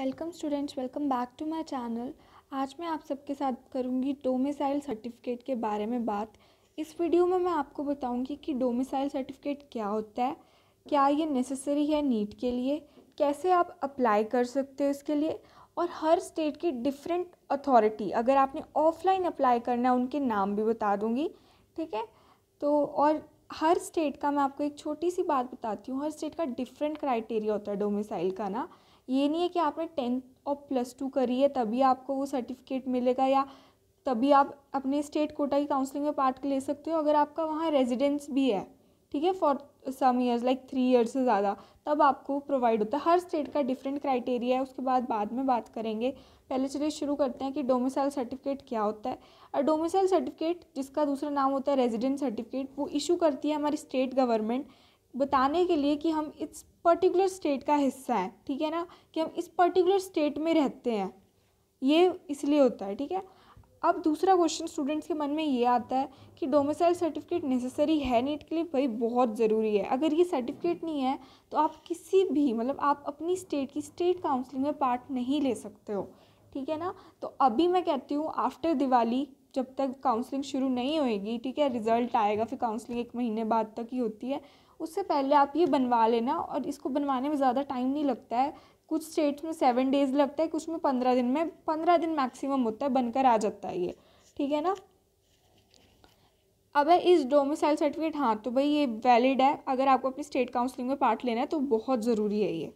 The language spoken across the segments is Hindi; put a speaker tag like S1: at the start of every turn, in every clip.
S1: welcome students welcome back to my channel आज मैं आप सबके साथ करूंगी डोमिसाइल सर्टिफिकेट के बारे में बात इस वीडियो में मैं आपको बताऊंगी कि डोमिसाइल सर्टिफिकेट क्या होता है क्या ये नेसेसरी है नीट के लिए कैसे आप अप्लाई कर सकते हो इसके लिए और हर स्टेट की डिफरेंट अथॉरिटी अगर आपने ऑफलाइन अप्लाई करना है उनके नाम भी बता दूँगी ठीक है तो और हर स्टेट का मैं आपको एक छोटी सी बात बताती हूँ हर स्टेट का डिफरेंट क्राइटेरिया होता है डोमिसाइल का ना ये नहीं है कि आपने टेंथ और प्लस टू करी है तभी आपको वो सर्टिफिकेट मिलेगा या तभी आप अपने स्टेट कोटा की काउंसलिंग में पार्ट ले सकते हो अगर आपका वहाँ रेजिडेंस भी है ठीक है for some years like three years से ज़्यादा तब आपको प्रोवाइड होता है हर स्टेट का डिफरेंट क्राइटेरिया है उसके बाद बाद में बात करेंगे पहले चलिए शुरू करते हैं कि डोमिसाइल सर्टिफिकेट क्या होता है और डोमिसाइल सर्टिफिकेट जिसका दूसरा नाम होता है रेजिडेंट सर्टिफिकेट वो इशू करती है हमारी स्टेट गवर्नमेंट बताने के लिए कि हम इस पर्टिकुलर स्टेट का हिस्सा है ठीक है ना कि हम इस पर्टिकुलर स्टेट में रहते हैं ये इसलिए होता है ठीक है अब दूसरा क्वेश्चन स्टूडेंट्स के मन में ये आता है कि डोमिसाइल सर्टिफिकेट नेसेसरी है नीट के लिए भाई बहुत ज़रूरी है अगर ये सर्टिफिकेट नहीं है तो आप किसी भी मतलब आप अपनी स्टेट की स्टेट काउंसलिंग में पार्ट नहीं ले सकते हो ठीक है ना तो अभी मैं कहती हूँ आफ्टर दिवाली जब तक काउंसलिंग शुरू नहीं होएगी ठीक है रिज़ल्ट आएगा फिर काउंसलिंग एक महीने बाद तक ही होती है उससे पहले आप ये बनवा लेना और इसको बनवाने में ज़्यादा टाइम नहीं लगता है कुछ स्टेट्स में सेवन डेज़ लगता है कुछ में पंद्रह दिन में पंद्रह दिन मैक्सिमम होता है बनकर आ जाता है ये ठीक है ना अब है इस डोमिसाइल सर्टिफिकेट हाँ तो भाई ये वैलिड है अगर आपको अपनी स्टेट काउंसलिंग में पार्ट लेना है तो बहुत ज़रूरी है ये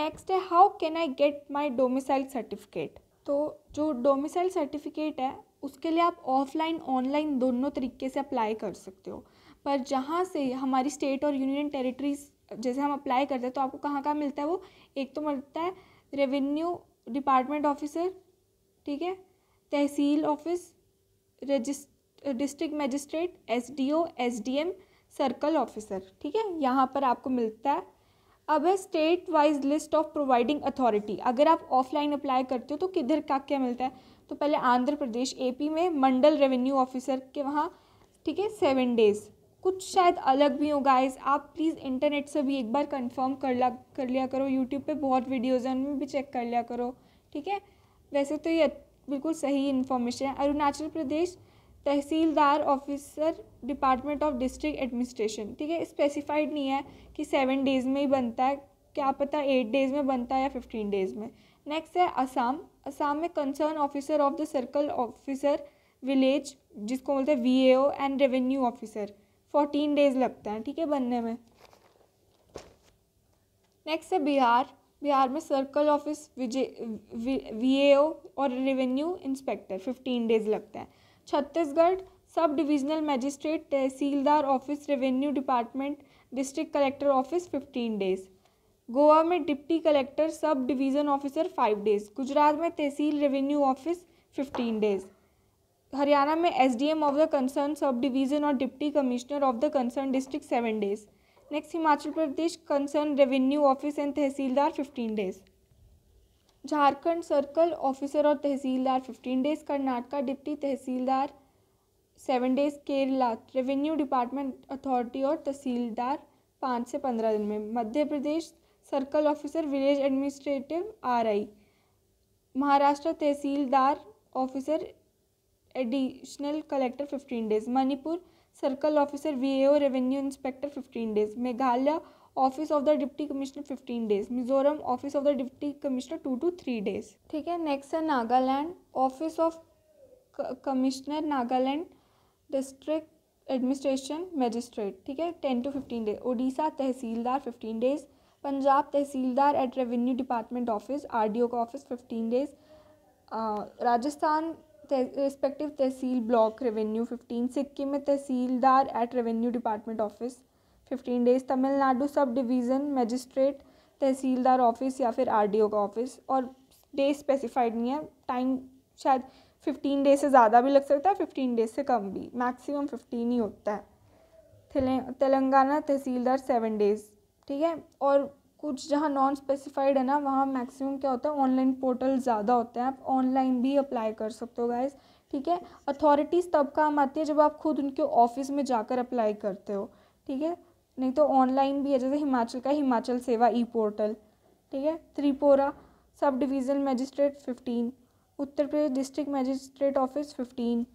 S1: नेक्स्ट है how can I get my domicile certificate तो जो डोमिसाइल सर्टिफिकेट है उसके लिए आप ऑफलाइन ऑनलाइन दोनों तरीके से अप्लाई कर सकते हो पर जहाँ से हमारी स्टेट और यूनियन टेरिटरीज जैसे हम अप्लाई करते हैं तो आपको कहाँ कहाँ मिलता है वो एक तो मिलता है रेवेन्यू डिपार्टमेंट ऑफिसर ठीक है तहसील ऑफिस रजिस्ट district magistrate S D O S D M circle officer ठीक है यहाँ पर आपको मिलता है अब है state wise list of providing authority अगर आप ऑफलाइन अप्लाई करते हो तो किधर का क्या मिलता है तो पहले आंध्र प्रदेश एपी में मंडल रेवेन्यू ऑफिसर के वहाँ ठीक है सेवन डेज़ कुछ शायद अलग भी हो गाइस आप प्लीज़ इंटरनेट से भी एक बार कंफर्म कर ला कर लिया करो यूट्यूब पे बहुत वीडियोज़ हैं उनमें भी चेक कर लिया करो ठीक है वैसे तो ये बिल्कुल सही इन्फॉर्मेशन है Arunachal Pradesh tehsildar officer department of district administration ठीक है स्पेसिफाइड नहीं है कि सेवन डेज़ में ही बनता है क्या पता एट डेज़ में बनता है या फिफ्टीन डेज़ में नेक्स्ट है असम असम में concern officer of the circle officer village जिसको बोलते हैं V and revenue officer fourteen days लगते हैं ठीक है बनने में नेक्स्ट है बिहार बिहार में circle office V A O और रेवेन्यू इंस्पेक्टर फिफ्टीन डेज लगते हैं Chhattisgarh sub divisional magistrate tehsildar office revenue department district collector office fifteen days Goa में deputy collector sub division officer five days Gujarat में tehsil revenue office fifteen days Haryana में S D M of the concern sub division और deputy commissioner of the concern district seven days next Himachal Pradesh concern revenue office and tehsildar fifteen days Jharkhand circle officer और tehsildar fifteen days Karnataka deputy tehsildar seven days Kerala revenue department authority और तहसीलदार पाँच से पंद्रह दिन में Madhya Pradesh circle officer village administrative R I Maharashtra tehsildar officer additional collector fifteen days Manipur circle officer VAO revenue inspector fifteen days Meghalaya office of the deputy commissioner fifteen days Mizoram office of the deputy commissioner two to three days ठीक है नेक्स्ट है Nagaland office of commissioner Nagaland district administration magistrate ठीक है ten to fifteen days Orissa tehsildar fifteen days Punjab tehsildar at revenue department office R का office fifteen days Rajasthan respective tehsil block revenue fifteen Sikkim में tehsildar at revenue department office fifteen days Tamil Nadu sub division magistrate tehsildar office या फिर ओ का ऑफिस और डे स्पेसिफाइड नहीं है टाइम शायद फिफ्टीन डेज से ज़्यादा भी लग सकता है फिफ्टीन डेज से कम भी मैक्सिमम फिफ्टीन ही होता है तेलंगाना तहसीलदार सेवन डेज़ ठीक है और कुछ जहाँ नॉन स्पेसिफाइड है ना वहाँ मैक्सिमम क्या होता है ऑनलाइन पोर्टल ज़्यादा होते हैं आप ऑनलाइन भी अप्लाई कर सकते हो गाइज ठीक है अथॉरिटीज़ तब काम आती है जब आप खुद उनके ऑफिस में जाकर अप्लाई करते हो ठीक है नहीं तो ऑनलाइन भी है जैसे हिमाचल का हिमाचल सेवा ई पोर्टल ठीक है Tripura sub division magistrate fifteen Uttar Pradesh district magistrate office fifteen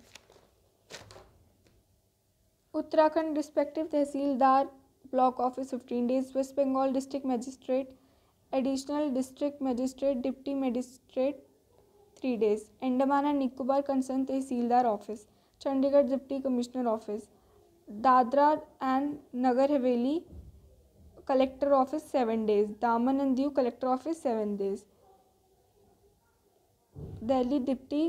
S1: Uttarakhand respective tehsildar block office fifteen days West Bengal district magistrate additional district magistrate deputy magistrate three days Andaman and Nicobar concern tehsildar office Chandigarh deputy commissioner office Dadra and Nagar Haveli collector office seven days Daman and Diu collector office seven days Delhi deputy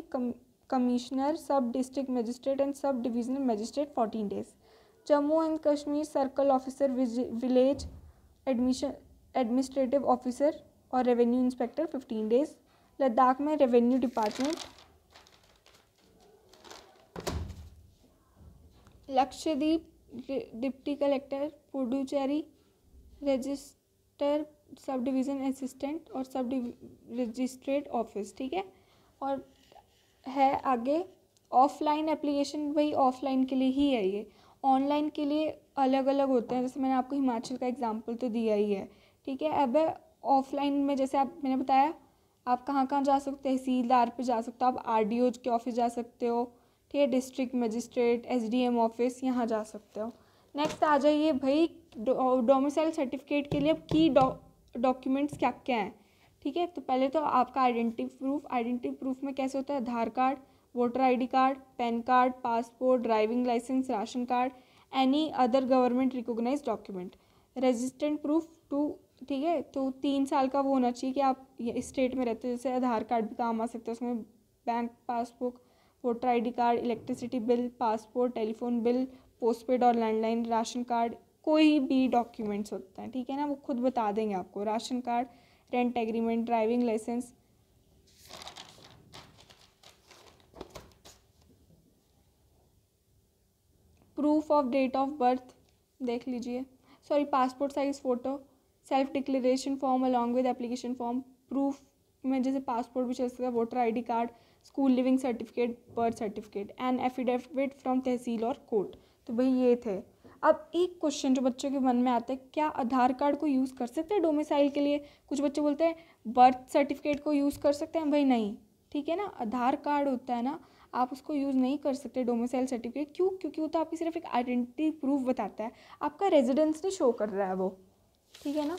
S1: commissioner sub district magistrate and sub divisional magistrate fourteen days Jammu and Kashmir circle officer village admission administrative officer और revenue inspector fifteen days Ladakh में revenue department Lakshadweep deputy collector Puducherry register sub division assistant और सब रजिस्ट्रेट ऑफिस ठीक है और है आगे ऑफलाइन एप्लीकेशन वही ऑफलाइन के लिए ही है ये ऑनलाइन के लिए अलग अलग होते हैं जैसे मैंने आपको हिमाचल का एग्ज़ाम्पल तो दिया ही है ठीक है अब ऑफलाइन में जैसे आप मैंने बताया आप कहाँ कहाँ जा सकते हो तहसीलदार पे जा सकते हो आप आर के ऑफिस जा सकते हो ठीक है डिस्ट्रिक्ट मजिस्ट्रेट एम ऑफिस यहाँ जा सकते हो नेक्स्ट आ जाइए भाई डोमिसाइल सर्टिफिकेट के लिए अब की डॉक्यूमेंट्स क्या क्या हैं ठीक है तो पहले तो आपका आइडेंटिटी प्रूफ आइडेंटिटी प्रूफ में कैसे होता है Aadhaar card voter ID card PAN card passport driving licence ration card any other government recognise document residence proof two ठीक है तो तीन साल का वो होना चाहिए कि आप स्टेट में रहते हो जैसे आधार कार्ड भी काम आ सकता है उसमें bank passbook voter ID card electricity bill passport telephone bill postpaid और लैंडलाइन राशन कार्ड कोई भी डॉक्यूमेंट्स होता है ठीक है ना वो खुद बता देंगे आपको ration card rent agreement driving licence proof of date of birth देख लीजिए sorry passport size photo self declaration form along with application form proof में जैसे पासपोर्ट भी चल सकता है voter ID card school living certificate birth certificate and affidavit from tehsil और कोर्ट तो भाई ये थे अब एक क्वेश्चन जो बच्चों के मन में आता है क्या आधार कार्ड को यूज़ कर सकते हैं डोमिसाइल के लिए कुछ बच्चे बोलते हैं बर्थ सर्टिफिकेट को यूज़ कर सकते हैं भाई नहीं ठीक है ना आधार कार्ड होता है ना आप उसको यूज़ नहीं कर सकते डोमिसाइल सर्टिफिकेट क्यों क्योंकि वो तो आपकी सिर्फ एक आइडेंटिटी प्रूफ बताता है आपका रेजिडेंस नहीं शो कर रहा है वो ठीक है ना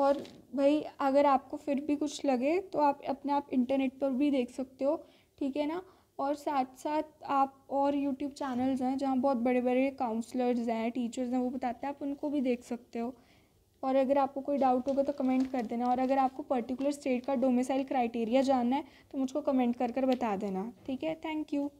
S1: और भाई अगर आपको फिर भी कुछ लगे तो आप अपने आप इंटरनेट पर भी देख सकते हो ठीक है ना और साथ साथ आप और यूट्यूब चैनल्स हैं जहाँ बहुत बड़े बड़े काउंसलर्स हैं टीचर्स हैं वो बताते हैं आप उनको भी देख सकते हो और अगर आपको कोई डाउट होगा तो कमेंट कर देना और अगर आपको पर्टिकुलर स्टेट का डोमिसाइल क्राइटेरिया जानना है तो मुझको कमेंट कर कर बता देना ठीक है थैंक यू